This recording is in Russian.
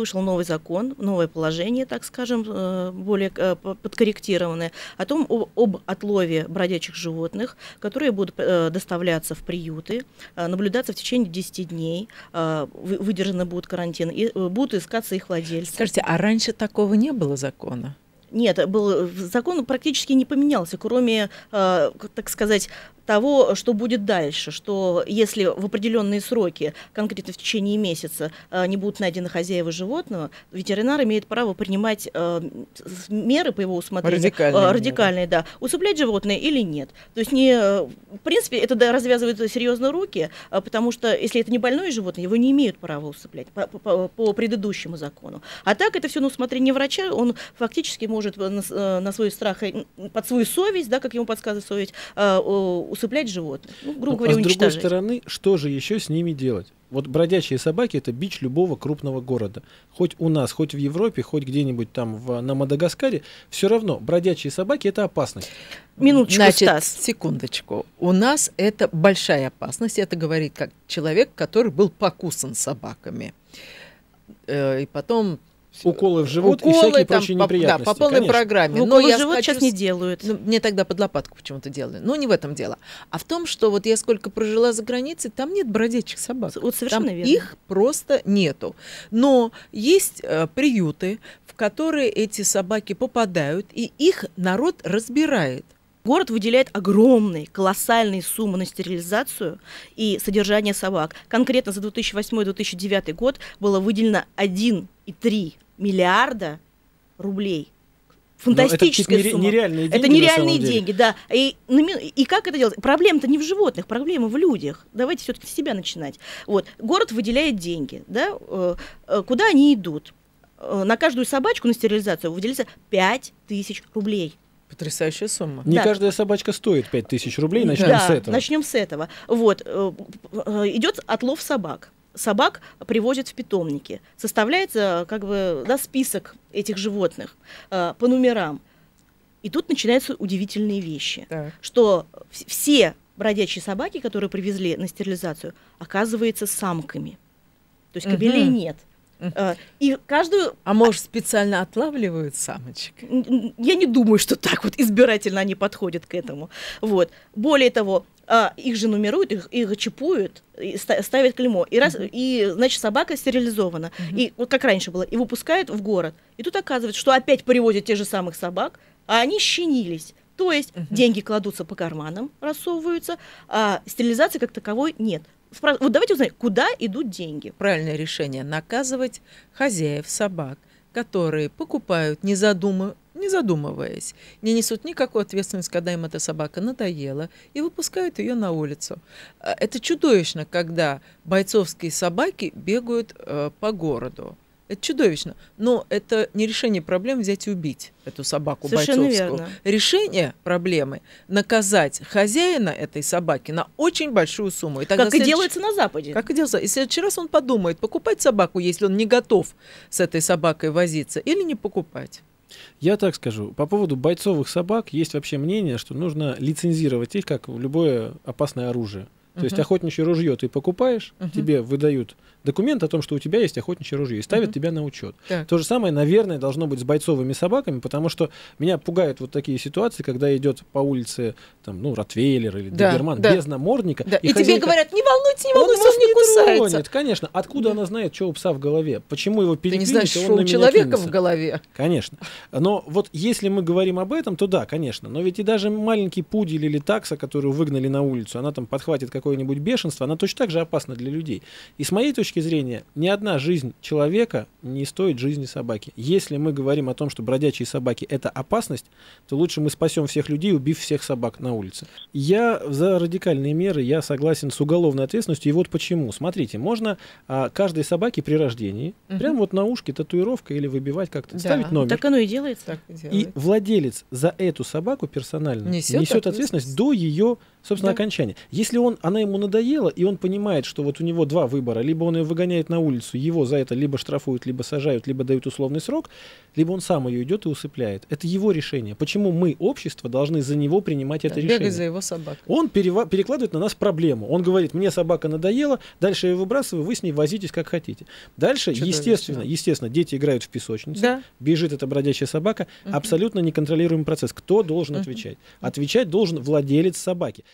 Вышел новый закон, новое положение, так скажем, э, более э, подкорректированное, о том об отлове бродячих животных, которые будут э, доставляться в приюты, наблюдаться в течение 10 дней, выдержаны будут карантин, и будут искаться их владельцы. Скажите, а раньше такого не было закона? Нет, был, закон практически не поменялся, кроме, э, так сказать, того, что будет дальше, что если в определенные сроки, конкретно в течение месяца, э, не будут найдены хозяева животного, ветеринар имеет право принимать э, меры по его усмотрению. Радикальные. Э, радикальные, меры. да. Усыплять животное или нет. То есть, не, в принципе, это да, развязывает серьезно руки, потому что если это не больное животное, его не имеют права усыплять по, по, по предыдущему закону. А так это все на усмотрение врача, он фактически может на, на свой страх, под свою совесть, да, как ему подсказывает совесть, усыплять животных. Ну, грубо ну, говоря, а уничтожать. С другой стороны, что же еще с ними делать? Вот бродячие собаки это бич любого крупного города. Хоть у нас, хоть в Европе, хоть где-нибудь там в, на Мадагаскаре, все равно бродячие собаки это опасность. Минуточку, Значит, Стас. секундочку. У нас это большая опасность. Это говорит как человек, который был покусан собаками. Э, и потом уколы в живот уколы, и всякие там, прочие по, неприятности. Да, по полной конечно. программе. Ну, Но, уколы в живот хочу... сейчас не делают. Ну, мне тогда под лопатку почему-то делали. Но ну, не в этом дело. А в том, что вот я сколько прожила за границей, там нет бродячих собак. Вот совершенно там верно. Их просто нету. Но есть э, приюты, в которые эти собаки попадают, и их народ разбирает. Город выделяет огромные, колоссальные суммы на стерилизацию и содержание собак. Конкретно за 2008-2009 год было выделено 1,3 миллиарда рублей фантастическая это сумма. Нереальные деньги, это нереальные деньги, да. И, и как это делать? Проблема-то не в животных, проблема в людях. Давайте все-таки с себя начинать. Вот. Город выделяет деньги, да? Э, э, куда они идут? Э, на каждую собачку на стерилизацию выделяется 5 тысяч рублей. Потрясающая сумма. Не да. каждая собачка стоит 5000 рублей, начнем да, с этого. начнем с этого. Вот, э, э, идет отлов собак. Собак привозят в питомники. Составляется э, как бы да, список этих животных по номерам. И тут начинаются удивительные вещи, так. что все бродячие собаки, которые привезли на стерилизацию, оказываются самками. То есть кобелей угу. нет. Э, и каждую... А может, специально отлавливают самочек? Я не думаю, что так вот избирательно они подходят к этому. Вот. Более того, а, их же нумеруют, их, их чипуют, ставят клеймо. И, раз, угу. и значит, собака стерилизована. Угу. И вот как раньше было. И выпускают в город. И тут оказывается, что опять привозят те же самых собак, а они щенились. То есть угу. деньги кладутся по карманам, рассовываются, а стерилизации как таковой нет вот давайте узнаем, куда идут деньги. Правильное решение наказывать хозяев собак, которые покупают, не, задумыв... не задумываясь, не несут никакой ответственности, когда им эта собака надоела, и выпускают ее на улицу. А, это чудовищно, когда бойцовские собаки бегают э, по городу. Это чудовищно. Но это не решение проблем взять и убить эту собаку Совершенно бойцовскую. Верно. Решение проблемы наказать хозяина этой собаки на очень большую сумму. И как и делается на Западе. Как и делается. И в следующий раз он подумает, покупать собаку, если он не готов с этой собакой возиться, или не покупать. Я так скажу. По поводу бойцовых собак есть вообще мнение, что нужно лицензировать их как любое опасное оружие. То есть охотничье ружье ты покупаешь, тебе выдают документ о том, что у тебя есть охотничье ружье, и ставят тебя на учет. Так. То же самое, наверное, должно быть с бойцовыми собаками, потому что меня пугают вот такие ситуации, когда идет по улице там, ну, Ротвейлер или да, Доберман да. без намордника. Да. И, и хозяйка, тебе говорят, не волнуйтесь, не волнуйтесь, он, он не кусается. Тронет. Конечно. Откуда да. она знает, что у пса в голове? Почему его перепилить, Ты не знаешь, а что у человека кинется? в голове. Конечно. Но вот если мы говорим об этом, то да, конечно. Но ведь и даже маленький пудель или такса, которую выгнали на улицу, она там подхватит какой какое-нибудь бешенство, она точно так же опасна для людей. И с моей точки зрения, ни одна жизнь человека не стоит жизни собаки. Если мы говорим о том, что бродячие собаки – это опасность, то лучше мы спасем всех людей, убив всех собак на улице. Я за радикальные меры, я согласен с уголовной ответственностью. И вот почему. Смотрите, можно а, каждой собаке при рождении угу. прям вот на ушке татуировка или выбивать как-то, да. ставить номер. Так оно и делается. Так и, делается. и владелец за эту собаку персонально несет, несет ответственность, до ее, собственно, да. окончания. Если он, она ему надоела, и он понимает, что вот у него два выбора. Либо он ее выгоняет на улицу, его за это либо штрафуют, либо сажают, либо дают условный срок, либо он сам ее идет и усыпляет. Это его решение. Почему мы, общество, должны за него принимать да, это решение? Бегать за его собакой. Он перева- перекладывает на нас проблему. Он говорит, мне собака надоела, дальше я ее выбрасываю, вы с ней возитесь как хотите. Дальше, Что естественно, естественно, дети играют в песочнице, да. бежит эта бродячая собака. Угу. Абсолютно неконтролируемый процесс. Кто должен угу. отвечать? Отвечать должен владелец собаки.